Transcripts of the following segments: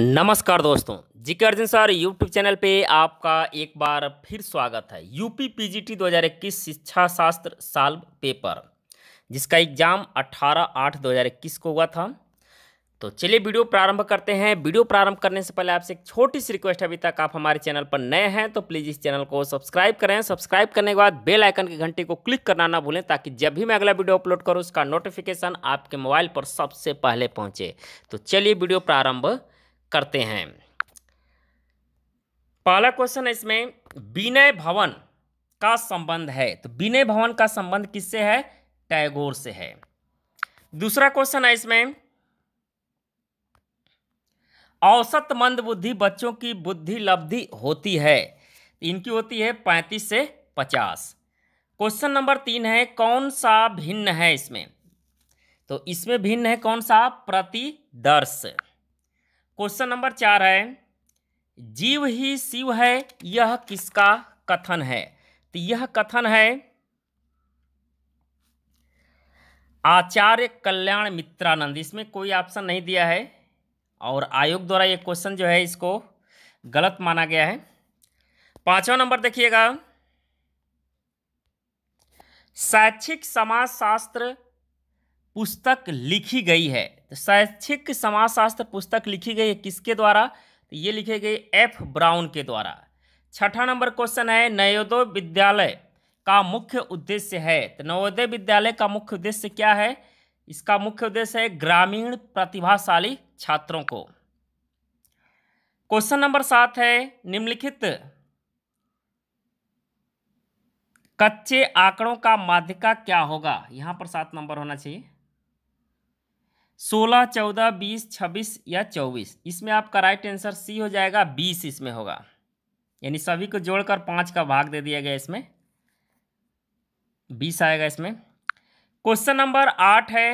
नमस्कार दोस्तों जी के अर्जुन सर यूट्यूब चैनल पे आपका एक बार फिर स्वागत है यूपी पीजीटी 2021 शिक्षा शास्त्र साल पेपर जिसका एग्जाम 18 आठ 2021 को हुआ था तो चलिए वीडियो प्रारंभ करते हैं वीडियो प्रारंभ करने से पहले आपसे एक छोटी सी रिक्वेस्ट है अभी तक आप हमारे चैनल पर नए हैं तो प्लीज़ इस चैनल को सब्सक्राइब करें सब्सक्राइब करने के बाद बेल आइकन के घंटे को क्लिक करना ना भूलें ताकि जब भी मैं अगला वीडियो अपलोड करूँ उसका नोटिफिकेशन आपके मोबाइल पर सबसे पहले पहुँचे तो चलिए वीडियो प्रारंभ करते हैं पहला क्वेश्चन है इसमें विनय भवन का संबंध है तो विनय भवन का संबंध किससे है टैगोर से है दूसरा क्वेश्चन है इसमें औसत मंद बुद्धि बच्चों की बुद्धि लब्धि होती है इनकी होती है पैंतीस से पचास क्वेश्चन नंबर तीन है कौन सा भिन्न है इसमें तो इसमें भिन्न है कौन सा प्रतिदर्श क्वेश्चन नंबर चार है जीव ही शिव है यह किसका कथन है तो यह कथन है आचार्य कल्याण मित्रानंद इसमें कोई ऑप्शन नहीं दिया है और आयोग द्वारा यह क्वेश्चन जो है इसको गलत माना गया है पांचवा नंबर देखिएगा शैक्षिक समाजशास्त्र पुस्तक लिखी गई है तो शैक्षिक समाजशास्त्र पुस्तक लिखी गई है किसके द्वारा तो ये लिखे गई एफ ब्राउन के द्वारा छठा नंबर क्वेश्चन है नवोदय विद्यालय का मुख्य उद्देश्य है तो नवोदय विद्यालय का मुख्य उद्देश्य क्या है इसका मुख्य उद्देश्य है ग्रामीण प्रतिभाशाली छात्रों को क्वेश्चन नंबर सात है निम्नलिखित कच्चे आंकड़ों का माध्यिका क्या होगा यहां पर सात नंबर होना चाहिए सोलह चौदह बीस छब्बीस या चौबीस इसमें आपका राइट आंसर सी हो जाएगा बीस इसमें होगा यानी सभी को जोड़कर पाँच का भाग दे दिया गया इसमें बीस आएगा इसमें क्वेश्चन नंबर आठ है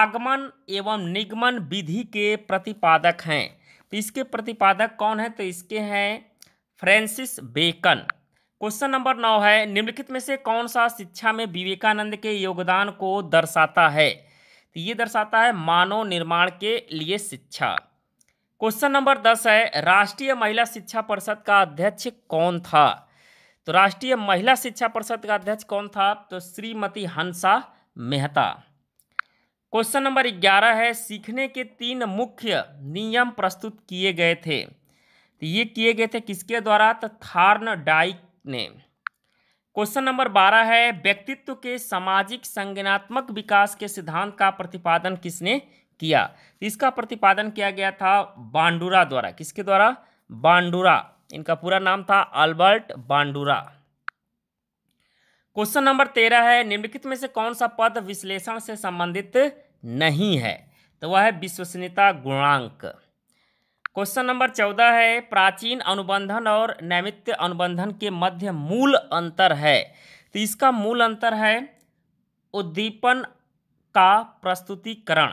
आगमन एवं निगमन विधि के प्रतिपादक हैं तो इसके प्रतिपादक कौन है तो इसके हैं फ्रांसिस बेकन क्वेश्चन नंबर नौ है निम्नलिखित में से कौन सा शिक्षा में विवेकानंद के योगदान को दर्शाता है ये दर्शाता है मानव निर्माण के लिए शिक्षा क्वेश्चन नंबर दस है राष्ट्रीय महिला शिक्षा परिषद का अध्यक्ष कौन था तो राष्ट्रीय महिला शिक्षा परिषद का अध्यक्ष कौन था तो श्रीमती हंसा मेहता क्वेश्चन नंबर ग्यारह है सीखने के तीन मुख्य नियम प्रस्तुत किए गए थे तो ये किए गए थे किसके द्वारा तो थार्न डाइक ने क्वेश्चन नंबर बारह है व्यक्तित्व के सामाजिक संज्ञानात्मक विकास के सिद्धांत का प्रतिपादन किसने किया तो इसका प्रतिपादन किया गया था बांडूरा द्वारा किसके द्वारा बांडूरा इनका पूरा नाम था अल्बर्ट बांडूरा क्वेश्चन नंबर तेरह है निम्नलिखित में से कौन सा पद विश्लेषण से संबंधित नहीं है तो वह है विश्वसनीयता गुणांक क्वेश्चन नंबर चौदह है प्राचीन अनुबंधन और नैमित्य अनुबंधन के मध्य मूल अंतर है तो इसका मूल अंतर है उद्दीपन का प्रस्तुतिकरण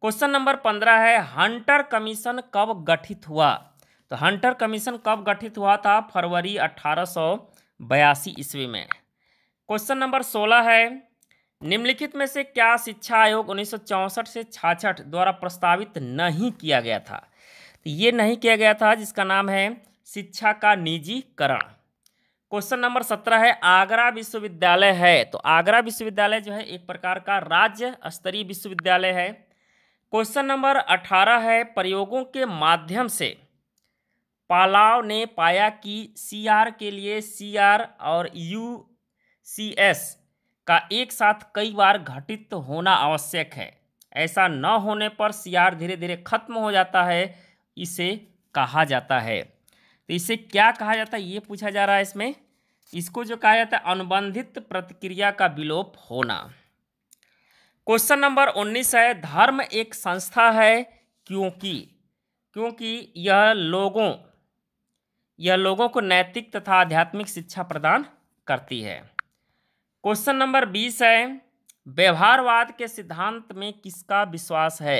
क्वेश्चन नंबर पंद्रह है हंटर कमीशन कब गठित हुआ तो हंटर कमीशन कब गठित हुआ था फरवरी अठारह ईस्वी में क्वेश्चन नंबर सोलह है निम्नलिखित में से क्या शिक्षा आयोग उन्नीस से छाछठ द्वारा प्रस्तावित नहीं किया गया था तो ये नहीं किया गया था जिसका नाम है शिक्षा का निजीकरण क्वेश्चन नंबर सत्रह है आगरा विश्वविद्यालय है तो आगरा विश्वविद्यालय जो है एक प्रकार का राज्य स्तरीय विश्वविद्यालय है क्वेश्चन नंबर अठारह है प्रयोगों के माध्यम से पालाव ने पाया कि सी के लिए सी और यू सी एस का एक साथ कई बार घटित होना आवश्यक है ऐसा न होने पर सी धीरे धीरे खत्म हो जाता है इसे कहा जाता है तो इसे क्या कहा जाता है ये पूछा जा रहा है इसमें इसको जो कहा जाता है अनुबंधित प्रतिक्रिया का विलोप होना क्वेश्चन नंबर उन्नीस है धर्म एक संस्था है क्योंकि क्योंकि यह लोगों यह लोगों को नैतिक तथा आध्यात्मिक शिक्षा प्रदान करती है क्वेश्चन नंबर बीस है व्यवहारवाद के सिद्धांत में किसका विश्वास है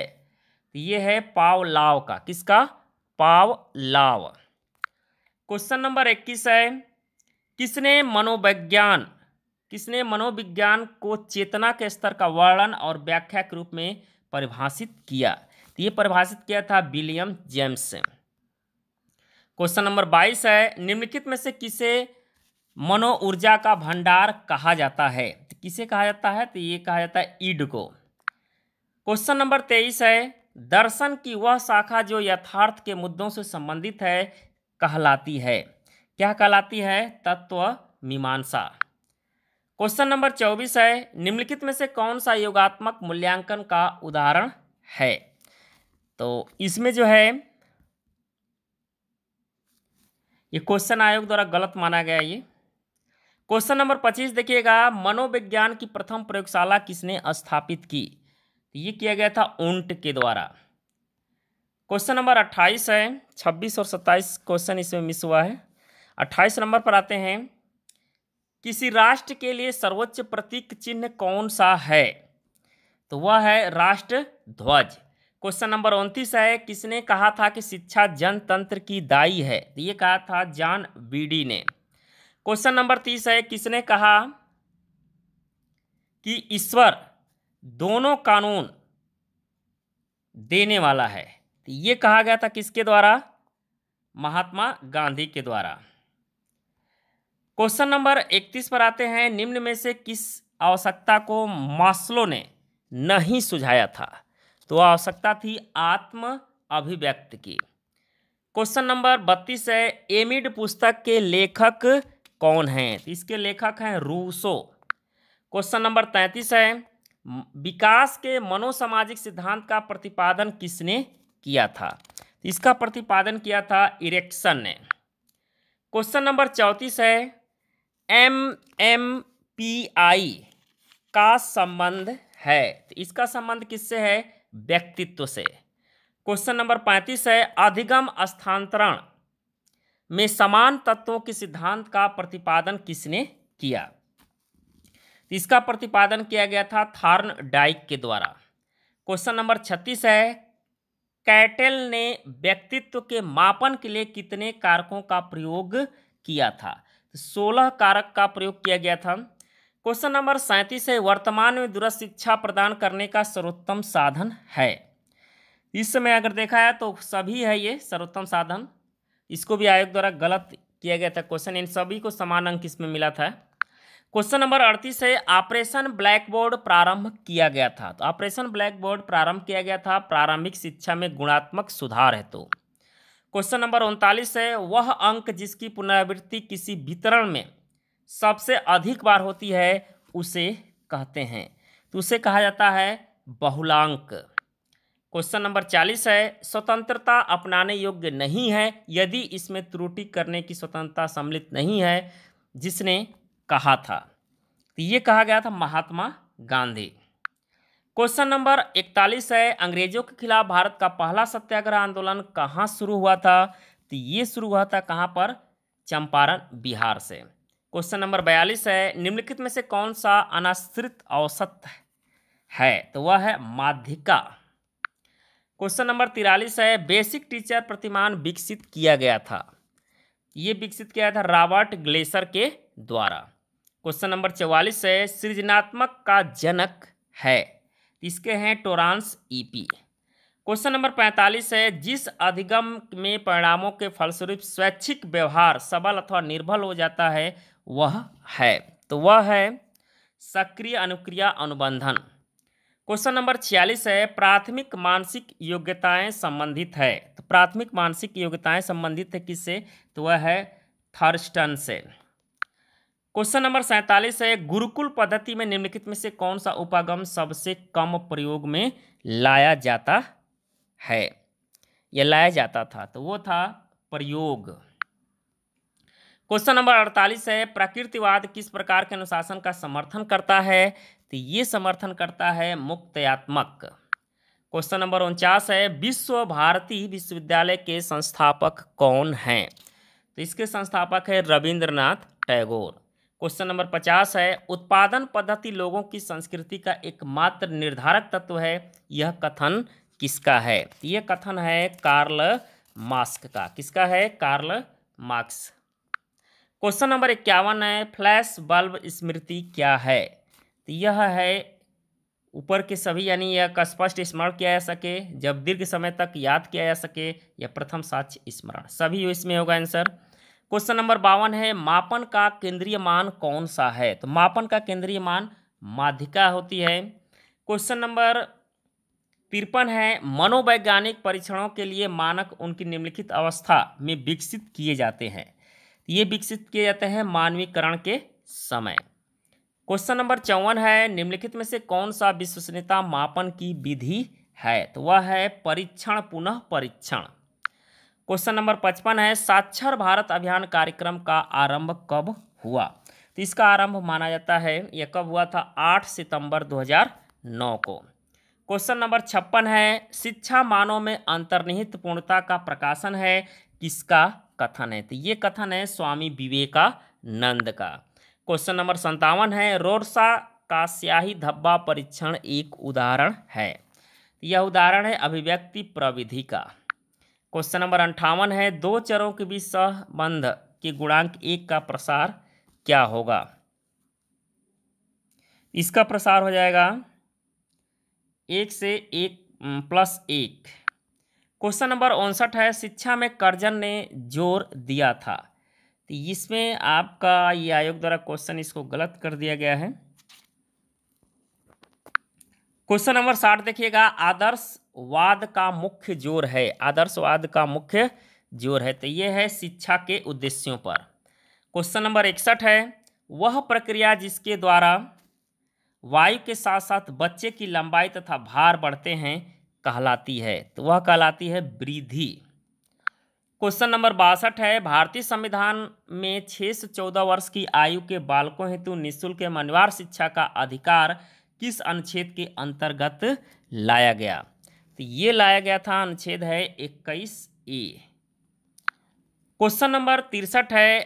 तो ये है पाव लाव का किसका पाव लाव क्वेश्चन नंबर इक्कीस है किसने मनोविज्ञान किसने मनोविज्ञान को चेतना के स्तर का वर्णन और व्याख्या के रूप में परिभाषित किया तो ये परिभाषित किया था विलियम जेम्स क्वेश्चन नंबर बाईस है निम्नलिखित में से किसे मनो ऊर्जा का भंडार कहा जाता है तो किसे कहा जाता है तो ये कहा जाता है ईड को क्वेश्चन नंबर तेईस है दर्शन की वह शाखा जो यथार्थ के मुद्दों से संबंधित है कहलाती है क्या कहलाती है तत्व मीमांसा क्वेश्चन नंबर चौबीस है निम्नलिखित में से कौन सा योगात्मक मूल्यांकन का उदाहरण है तो इसमें जो है ये क्वेश्चन आयोग द्वारा गलत माना गया ये क्वेश्चन नंबर पच्चीस देखिएगा मनोविज्ञान की प्रथम प्रयोगशाला किसने स्थापित की ये किया गया था ऊंट के द्वारा क्वेश्चन नंबर अट्ठाईस है छब्बीस और सत्ताईस क्वेश्चन इसमें मिस हुआ है अट्ठाईस नंबर पर आते हैं किसी राष्ट्र के लिए सर्वोच्च प्रतीक चिन्ह कौन सा है तो वह है राष्ट्र ध्वज क्वेश्चन नंबर उनतीस है किसने कहा था कि शिक्षा जनतंत्र की दाई है तो ये कहा था जान बीडी ने क्वेश्चन नंबर तीस है किसने कहा कि ईश्वर दोनों कानून देने वाला है तो ये कहा गया था किसके द्वारा महात्मा गांधी के द्वारा क्वेश्चन नंबर 31 पर आते हैं निम्न में से किस आवश्यकता को मास्लो ने नहीं सुझाया था तो आवश्यकता थी आत्म अभिव्यक्त की क्वेश्चन नंबर 32 है एमिड पुस्तक के लेखक कौन हैं तो इसके लेखक हैं रूसो क्वेश्चन नंबर 33 है विकास के मनोसामाजिक सिद्धांत का प्रतिपादन किसने किया था तो इसका प्रतिपादन किया था इरेक्सन ने क्वेश्चन नंबर चौंतीस है एम एम पी आई का संबंध है तो इसका संबंध किससे है व्यक्तित्व से क्वेश्चन नंबर पैंतीस है अधिगम स्थानांतरण में समान तत्वों के सिद्धांत का प्रतिपादन किसने किया तो इसका प्रतिपादन किया गया था थार्न डाइक के द्वारा क्वेश्चन नंबर छत्तीस है कैटल ने व्यक्तित्व के मापन के लिए कितने कारकों का प्रयोग किया था तो सोलह कारक का प्रयोग किया गया था क्वेश्चन नंबर सैंतीस है वर्तमान में दूरस्थ शिक्षा प्रदान करने का सर्वोत्तम साधन है इस समय अगर देखा है तो सभी है ये सर्वोत्तम साधन इसको भी आयोग द्वारा गलत किया गया था क्वेश्चन इन सभी को समान अंक इसमें मिला था क्वेश्चन नंबर अड़तीस है ऑपरेशन ब्लैक बोर्ड प्रारंभ किया गया था तो ऑपरेशन ब्लैक बोर्ड प्रारंभ किया गया था प्रारंभिक शिक्षा में गुणात्मक सुधार है तो क्वेश्चन नंबर उनतालीस है वह अंक जिसकी पुनरावृत्ति किसी वितरण में सबसे अधिक बार होती है उसे कहते हैं तो उसे कहा जाता है बहुलांक क्वेश्चन नंबर चालीस है स्वतंत्रता अपनाने योग्य नहीं है यदि इसमें त्रुटि करने की स्वतंत्रता सम्मिलित नहीं है जिसने कहा था तो ये कहा गया था महात्मा गांधी क्वेश्चन नंबर इकतालीस है अंग्रेजों के खिलाफ भारत का पहला सत्याग्रह आंदोलन कहाँ शुरू हुआ था तो ये शुरू हुआ था कहाँ पर चंपारण बिहार से क्वेश्चन नंबर बयालीस है निम्नलिखित में से कौन सा अनाश्रित औसत है तो वह है माध्यिका क्वेश्चन नंबर तिरालीस है बेसिक टीचर प्रतिमान विकसित किया गया था ये विकसित किया था रॉबर्ट ग्लेसर के द्वारा क्वेश्चन नंबर चौवालीस है सृजनात्मक का जनक है इसके हैं टोरांस ईपी क्वेश्चन नंबर पैंतालीस है जिस अधिगम में परिणामों के फलस्वरूप स्वैच्छिक व्यवहार सबल अथवा निर्बल हो जाता है वह है तो वह है सक्रिय अनुक्रिया अनुबंधन क्वेश्चन नंबर छियालीस है प्राथमिक मानसिक योग्यताएं संबंधित है तो प्राथमिक मानसिक योग्यताएं संबंधित है किससे तो वह है थर्स्टन से क्वेश्चन नंबर सैंतालीस है गुरुकुल पद्धति में निम्नलिखित में से कौन सा उपागम सबसे कम प्रयोग में लाया जाता है यह लाया जाता था तो वो था प्रयोग क्वेश्चन नंबर अड़तालीस है प्रकृतिवाद किस प्रकार के अनुशासन का समर्थन करता है तो ये समर्थन करता है मुक्तयात्मक क्वेश्चन नंबर उनचास है विश्व भारती विश्वविद्यालय के संस्थापक कौन हैं तो इसके संस्थापक है रविंद्रनाथ टैगोर क्वेश्चन नंबर पचास है उत्पादन पद्धति लोगों की संस्कृति का एकमात्र निर्धारक तत्व है यह कथन किसका है यह कथन है कार्ल मास्क का किसका है कार्ल मार्क्स क्वेश्चन नंबर इक्यावन है फ्लैश बल्ब स्मृति क्या है तो यह है ऊपर के सभी यानी यह का स्पष्ट स्मरण किया जा सके जब दीर्घ समय तक याद किया जा सके या प्रथम साक्ष्य स्मरण सभी इसमें होगा आंसर क्वेश्चन नंबर बावन है मापन का केंद्रीय मान कौन सा है तो मापन का केंद्रीय मान माध्यिका होती है क्वेश्चन नंबर तिरपन है मनोवैज्ञानिक परीक्षणों के लिए मानक उनकी निम्नलिखित अवस्था में विकसित किए जाते हैं ये विकसित किए जाते हैं मानवीकरण के समय क्वेश्चन नंबर चौवन है निम्नलिखित में से कौन सा विश्वसनीयता मापन की विधि है तो वह है परीक्षण पुनः परीक्षण क्वेश्चन नंबर पचपन है साक्षर भारत अभियान कार्यक्रम का आरंभ कब हुआ तो इसका आरंभ माना जाता है यह कब हुआ था आठ सितंबर 2009 को क्वेश्चन नंबर छप्पन है शिक्षा मानव में अंतर्निहित पूर्णता का प्रकाशन है किसका कथन है तो ये कथन है स्वामी विवेकानंद का क्वेश्चन नंबर संतावन है रोरसा का स्याही धब्बा परीक्षण एक उदाहरण है तो यह उदाहरण है अभिव्यक्ति प्रविधि का क्वेश्चन नंबर अंठावन है दो चरों के बीच सहबंध के गुणांक एक का प्रसार क्या होगा इसका प्रसार हो जाएगा एक से एक प्लस एक क्वेश्चन नंबर उनसठ है शिक्षा में कर्जन ने जोर दिया था तो इसमें आपका ये आयोग द्वारा क्वेश्चन इसको गलत कर दिया गया है क्वेश्चन नंबर साठ देखिएगा आदर्श वाद का मुख्य जोर है आदर्शवाद का मुख्य जोर है तो ये है शिक्षा के उद्देश्यों पर क्वेश्चन नंबर इकसठ है वह प्रक्रिया जिसके द्वारा वायु के साथ साथ बच्चे की लंबाई तथा भार बढ़ते हैं कहलाती है तो वह कहलाती है वृद्धि क्वेश्चन नंबर बासठ है भारतीय संविधान में छः से चौदह वर्ष की आयु के बालकों हेतु निःशुल्क अनिवार्य शिक्षा का अधिकार किस अनुच्छेद के अंतर्गत लाया गया तो ये लाया गया था अनुच्छेद है इक्कीस ए क्वेश्चन नंबर तिरसठ है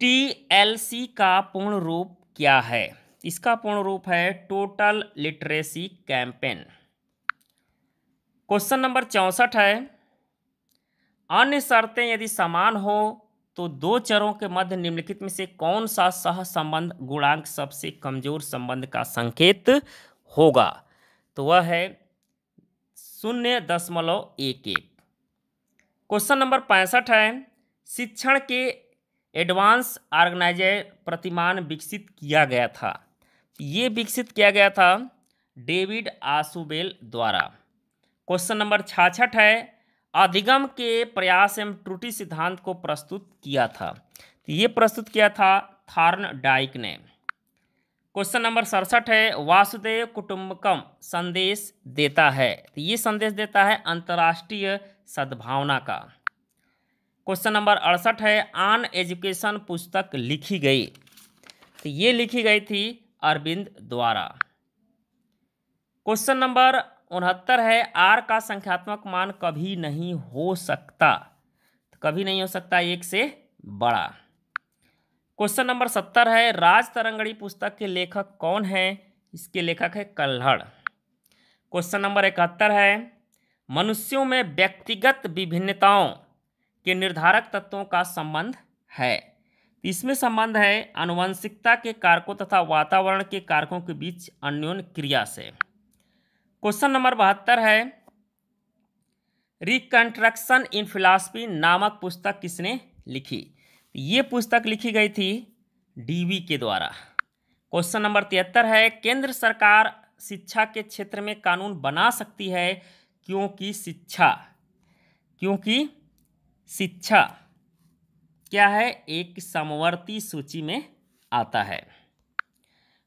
टी एल सी का पूर्ण रूप क्या है इसका पूर्ण रूप है total literacy campaign question number चौंसठ है अन्य शर्तें यदि समान हो तो दो चरों के मध्य निम्नलिखित में से कौन सा सह संबंध गुणांक सबसे कमजोर संबंध का संकेत होगा तो वह है शून्य दशमलव एक एक क्वेश्चन नंबर पैंसठ है शिक्षण के एडवांस ऑर्गेनाइजर प्रतिमान विकसित किया गया था ये विकसित किया गया था डेविड आसुबेल द्वारा क्वेश्चन नंबर छाछठ है अधिगम के प्रयास एवं त्रुटि सिद्धांत को प्रस्तुत किया था तो ये प्रस्तुत किया था थार्न डाइक ने क्वेश्चन नंबर सड़सठ है वासुदेव कुटुंबकम संदेश देता है तो ये संदेश देता है अंतर्राष्ट्रीय सद्भावना का क्वेश्चन नंबर अड़सठ है आन एजुकेशन पुस्तक लिखी गई तो ये लिखी गई थी अरविंद द्वारा क्वेश्चन नंबर उनहत्तर है आर का संख्यात्मक मान कभी नहीं हो सकता तो कभी नहीं हो सकता एक से बड़ा क्वेश्चन नंबर सत्तर है राज तरंगड़ी पुस्तक के लेखक कौन है इसके लेखक है कल्हड़ क्वेश्चन नंबर इकहत्तर है मनुष्यों में व्यक्तिगत विभिन्नताओं के निर्धारक तत्वों का संबंध है इसमें संबंध है आनुवंशिकता के कारकों तथा वातावरण के कारकों के बीच अन्योन क्रिया से क्वेश्चन नंबर बहत्तर है रिकंस्ट्रक्शन इन फिलासफी नामक पुस्तक किसने लिखी ये पुस्तक लिखी गई थी डीवी के द्वारा क्वेश्चन नंबर तिहत्तर है केंद्र सरकार शिक्षा के क्षेत्र में कानून बना सकती है क्योंकि शिक्षा क्योंकि शिक्षा क्या है एक समवर्ती सूची में आता है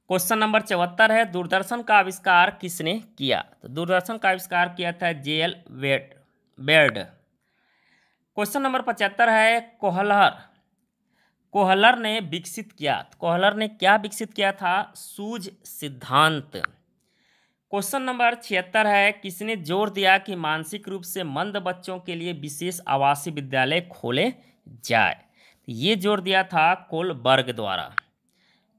क्वेश्चन नंबर चौहत्तर है दूरदर्शन का आविष्कार किसने किया तो दूरदर्शन का आविष्कार किया था जे एल वेट बेर्ड क्वेश्चन नंबर पचहत्तर है कोहलहर कोहलर ने विकसित किया तो कोहलर ने क्या विकसित किया था सूज सिद्धांत क्वेश्चन नंबर छिहत्तर है किसने जोर दिया कि मानसिक रूप से मंद बच्चों के लिए विशेष आवासीय विद्यालय खोले जाए तो ये जोर दिया था कोलबर्ग द्वारा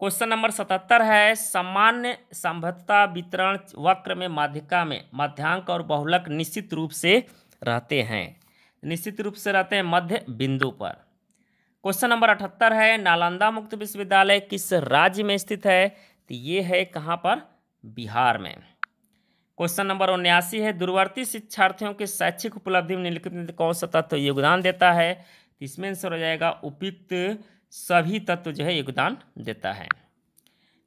क्वेश्चन नंबर सतहत्तर है सामान्य संभवता वितरण वक्र में माध्यिका में मध्यांक और बहुलक निश्चित रूप से रहते हैं निश्चित रूप से रहते हैं मध्य बिंदु पर क्वेश्चन नंबर अठहत्तर है नालंदा मुक्त विश्वविद्यालय किस राज्य में स्थित है तो ये है कहाँ पर बिहार में क्वेश्चन नंबर उन्यासी है दूरवर्ती शिक्षार्थियों के शैक्षिक उपलब्धि में निम्नलिखित कौन सा तत्व योगदान देता है तो इसमें आंसर हो जाएगा उपयुक्त सभी तत्व जो है योगदान देता है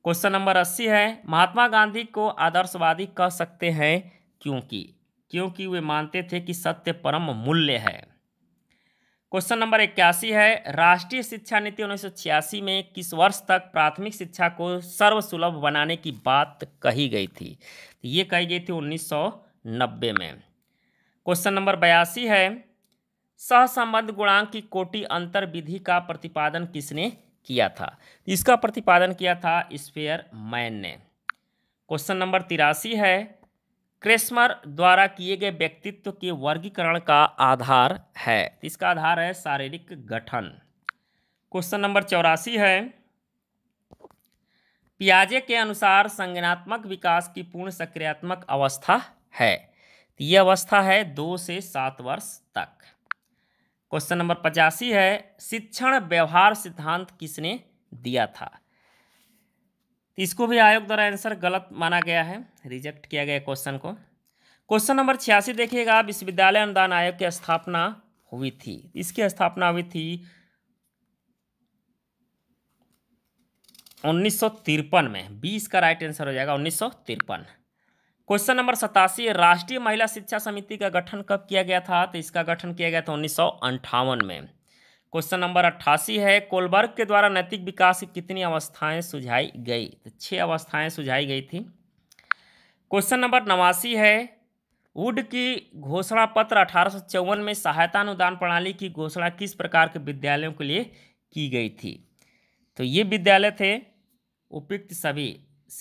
क्वेश्चन नंबर अस्सी है महात्मा गांधी को आदर्शवादी कह सकते हैं क्योंकि क्योंकि वे मानते थे कि सत्य परम मूल्य है क्वेश्चन नंबर इक्यासी है राष्ट्रीय शिक्षा नीति उन्नीस में किस वर्ष तक प्राथमिक शिक्षा को सर्वसुलभ बनाने की बात कही गई थी तो ये कही गई थी 1990 में क्वेश्चन नंबर बयासी है सहसंबंध गुणांक की कोटि अंतर विधि का प्रतिपादन किसने किया था इसका प्रतिपादन किया था स्पेयर मैन ने क्वेश्चन नंबर तिरासी है क्रेस्मर द्वारा किए गए व्यक्तित्व के वर्गीकरण का आधार है इसका आधार है शारीरिक गठन क्वेश्चन नंबर चौरासी है पियाजे के अनुसार संज्ञात्मक विकास की पूर्ण सक्रियात्मक अवस्था है ये अवस्था है दो से सात वर्ष तक क्वेश्चन नंबर पचासी है शिक्षण व्यवहार सिद्धांत किसने दिया था इसको भी आयोग द्वारा आंसर गलत माना गया है रिजेक्ट किया गया क्वेश्चन को क्वेश्चन नंबर छियासी देखिएगा विश्वविद्यालय अनुदान आयोग की स्थापना हुई थी इसकी स्थापना हुई थी उन्नीस में बीस का राइट आंसर हो जाएगा उन्नीस क्वेश्चन नंबर सतासी राष्ट्रीय महिला शिक्षा समिति का गठन कब किया गया था तो इसका गठन किया गया था उन्नीस में क्वेश्चन नंबर अट्ठासी है कोलबर्ग के द्वारा नैतिक विकास की कितनी अवस्थाएं सुझाई गई तो छः अवस्थाएं सुझाई गई थी क्वेश्चन नंबर नवासी है वुड की घोषणा पत्र अठारह में सहायता अनुदान प्रणाली की घोषणा किस प्रकार के विद्यालयों के लिए की गई थी तो ये विद्यालय थे उपयुक्त सभी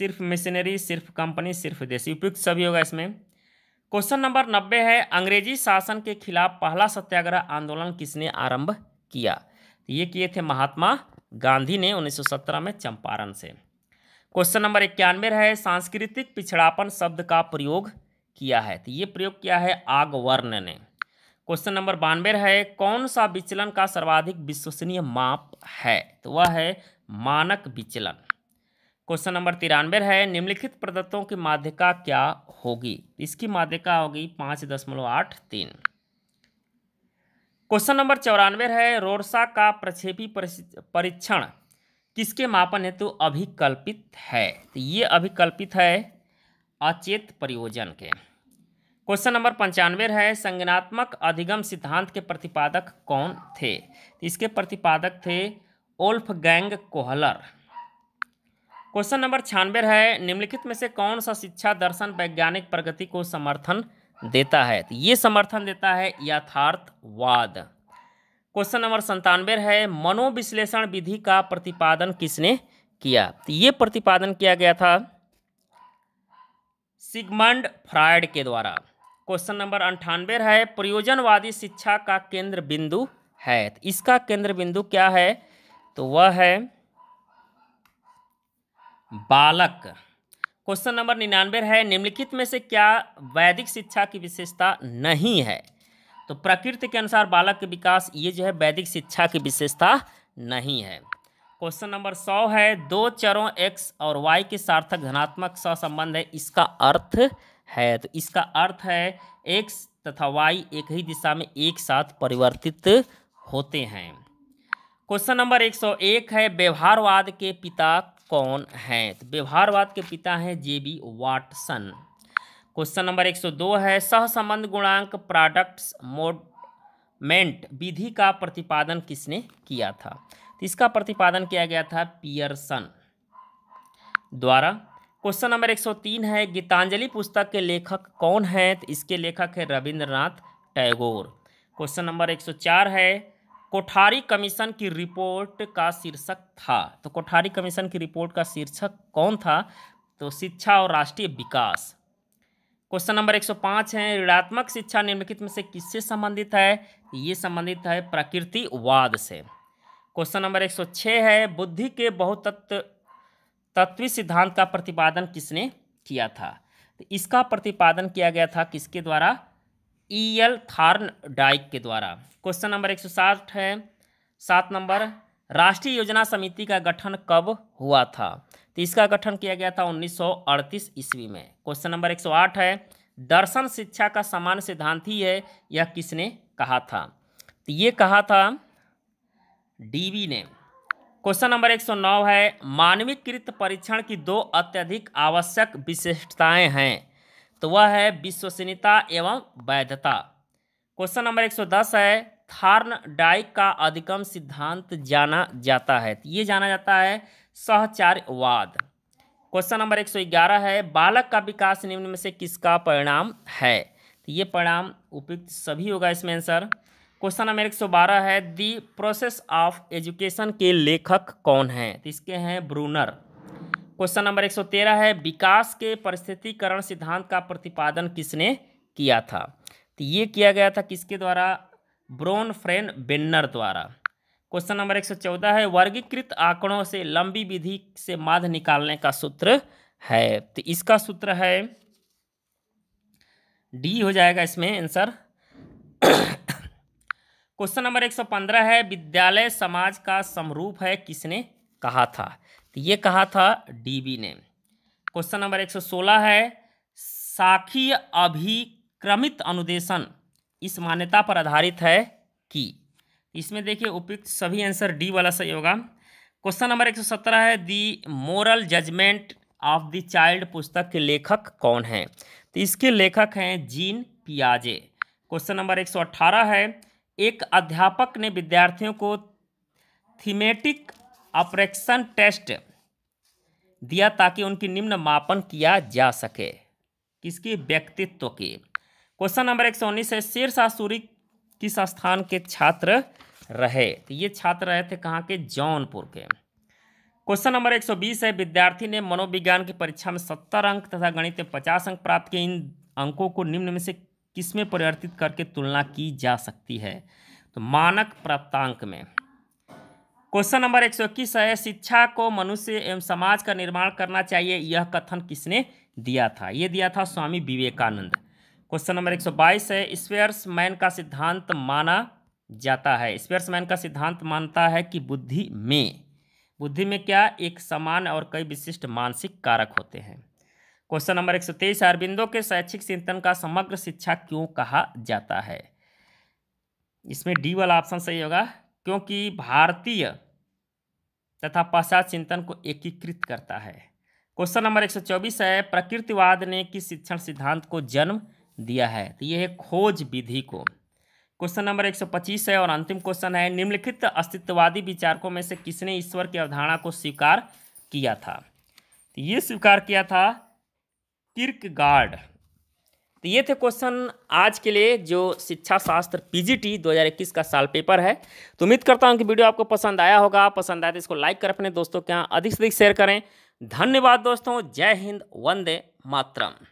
सिर्फ मिशनरी सिर्फ कंपनी सिर्फ देसी उपयुक्त सभी होगा इसमें क्वेश्चन नंबर नब्बे है अंग्रेजी शासन के खिलाफ पहला सत्याग्रह आंदोलन किसने आरंभ किया तो ये किए थे महात्मा गांधी ने 1917 में चंपारण से क्वेश्चन नंबर इक्यानवे है सांस्कृतिक पिछड़ापन शब्द का प्रयोग किया है तो ये प्रयोग किया है आगवर्ण ने क्वेश्चन नंबर बानवे है कौन सा विचलन का सर्वाधिक विश्वसनीय माप है तो वह है मानक विचलन क्वेश्चन नंबर तिरानवे है निम्नलिखित प्रदत्तों की माध्यिका क्या होगी तो इसकी माध्यिका होगी पाँच दशमलव आठ तीन क्वेश्चन नंबर चौरानवे है रोरसा का प्रक्षेपी परीक्षण किसके मापन हेतु तो अभिकल्पित है तो ये अभिकल्पित है अचेत प्रयोजन के क्वेश्चन नंबर पंचानवे है संगनात्मक अधिगम सिद्धांत के प्रतिपादक कौन थे तो इसके प्रतिपादक थे Wolfgang Kohler question number छियानवे है निम्नलिखित में से कौन सा शिक्षा दर्शन वैज्ञानिक प्रगति को समर्थन देता है तो ये समर्थन देता है यथार्थवाद क्वेश्चन नंबर संतानवे है मनोविश्लेषण विधि का प्रतिपादन किसने किया तो ये प्रतिपादन किया गया था सिगमंड फ्रायड के द्वारा क्वेश्चन नंबर अंठानवे है प्रयोजनवादी शिक्षा का केंद्र बिंदु है तो इसका केंद्र बिंदु क्या है तो वह है बालक क्वेश्चन नंबर निन्यानवे है निम्नलिखित में से क्या वैदिक शिक्षा की विशेषता नहीं है तो प्रकृति के अनुसार बालक के विकास ये जो है वैदिक शिक्षा की विशेषता नहीं है क्वेश्चन नंबर सौ है दो चरों एक्स और वाई के सार्थक धनात्मक सहसंबंध है इसका अर्थ है तो इसका अर्थ है एक्स तथा वाई एक ही दिशा में एक साथ परिवर्तित होते हैं क्वेश्चन नंबर 101 है व्यवहारवाद के पिता कौन हैं तो व्यवहारवाद के पिता हैं J B Watson question number एक सौ दो है सहसंबंध गुणांक प्रोडक्ट्स मोडमेंट विधि का प्रतिपादन किसने किया था तो इसका प्रतिपादन किया गया था पियरसन द्वारा क्वेश्चन नंबर एक सौ तीन है गीतांजलि पुस्तक के लेखक कौन हैं तो इसके लेखक है रविंद्रनाथ टैगोर क्वेश्चन नंबर एक सौ चार है कोठारी कमीशन की रिपोर्ट का शीर्षक था तो कोठारी कमीशन की रिपोर्ट का शीर्षक कौन था तो शिक्षा और राष्ट्रीय विकास क्वेश्चन नंबर 105 है ऋणात्मक शिक्षा निम्नलिखित में से किससे संबंधित है ये संबंधित है प्रकृतिवाद से क्वेश्चन नंबर 106 है बुद्धि के बहुतत्व तत्वी सिद्धांत का प्रतिपादन किसने किया था तो इसका प्रतिपादन किया गया था किसके द्वारा ई एल थार्न डाइक के द्वारा क्वेश्चन नंबर एक सौ साठ है सात नंबर राष्ट्रीय योजना समिति का गठन कब हुआ था तो इसका गठन किया गया था 1938 ईस्वी में क्वेश्चन नंबर 108 है दर्शन शिक्षा का समान सिद्धांत ही है यह किसने कहा था तो ये कहा था डीवी ने क्वेश्चन नंबर 109 है मानवीकृत परीक्षण की दो अत्यधिक आवश्यक विशेषताएं हैं तो वह है विश्वसनीयता एवं वैधता क्वेश्चन नंबर 110 है थार्न डाइक का अधिकम सिद्धांत जाना जाता है तो ये जाना जाता है सहचार्यवाद क्वेश्चन नंबर 111 है बालक का विकास निम्न में से किसका परिणाम है तो ये परिणाम उपयुक्त सभी होगा इसमें आंसर क्वेश्चन नंबर 112 है दी प्रोसेस ऑफ एजुकेशन के लेखक कौन हैं तो इसके हैं ब्रूनर क्वेश्चन नंबर 113 है विकास के परिस्थितिकरण सिद्धांत का प्रतिपादन किसने किया था तो ये किया गया था किसके द्वारा ब्रोन फ्रेन बेन्नर द्वारा क्वेश्चन नंबर 114 है वर्गीकृत आंकड़ों से लंबी विधि से माध्य निकालने का सूत्र है तो इसका सूत्र है डी हो जाएगा इसमें आंसर क्वेश्चन नंबर 115 है विद्यालय समाज का समरूप है किसने कहा था तो ये कहा था डीबी ने क्वेश्चन नंबर 116 है साखी अभिक्रमित अनुदेशन इस मान्यता पर आधारित है कि इसमें देखिए उपयुक्त सभी आंसर डी वाला सही होगा क्वेश्चन नंबर 117 है the moral judgment of the child पुस्तक के लेखक कौन हैं तो इसके लेखक हैं जीन पियाजे क्वेश्चन नंबर 118 है एक अध्यापक ने विद्यार्थियों को थीमेटिक ऑपरेक्शन टेस्ट दिया ताकि उनकी निम्न मापन किया जा सके किसकी व्यक्तित्व की क्वेश्चन नंबर एक सौ उन्नीस है शेर शाह सूरी किस स्थान के छात्र रहे तो ये छात्र रहे थे कहाँ के जौनपुर के क्वेश्चन नंबर एक सौ बीस है विद्यार्थी ने मनोविज्ञान की परीक्षा में सत्तर अंक तथा गणित में पचास अंक प्राप्त किए इन अंकों को निम्न में से किस में परिवर्तित करके तुलना की जा सकती है तो मानक प्राप्तांक में क्वेश्चन नंबर एक सौ इक्कीस है शिक्षा को मनुष्य एवं समाज का निर्माण करना चाहिए यह कथन किसने दिया था यह दिया था स्वामी विवेकानंद क्वेश्चन नंबर एक सौ बाईस है स्पेयर्स मैन का सिद्धांत माना जाता है स्पेयर्स मैन का सिद्धांत मानता है कि बुद्धि में बुद्धि में क्या एक समान और कई विशिष्ट मानसिक कारक होते हैं क्वेश्चन नंबर एक सौ तेईस अरविंदों के शैक्षिक चिंतन का समग्र शिक्षा क्यों कहा जाता है इसमें डी वाला ऑप्शन सही होगा क्योंकि भारतीय तथा पश्चात चिंतन को एकीकृत करता है क्वेश्चन नंबर 124 है प्रकृतिवाद ने किस शिक्षण सिद्धांत को जन्म दिया है तो ये है खोज विधि को क्वेश्चन नंबर 125 है और अंतिम क्वेश्चन है निम्नलिखित अस्तित्ववादी विचारकों में से किसने ईश्वर की अवधारणा को स्वीकार किया था तो ये स्वीकार किया था किर्क गार्ड तो ये थे क्वेश्चन आज के लिए जो शिक्षा शास्त्र पीजीटी 2021 का साल पेपर है तो उम्मीद करता हूँ कि वीडियो आपको पसंद आया होगा पसंद आया तो इसको लाइक कर अपने दोस्तों के यहाँ अधिक से अधिक शेयर करें धन्यवाद दोस्तों जय हिंद वंदे मातरम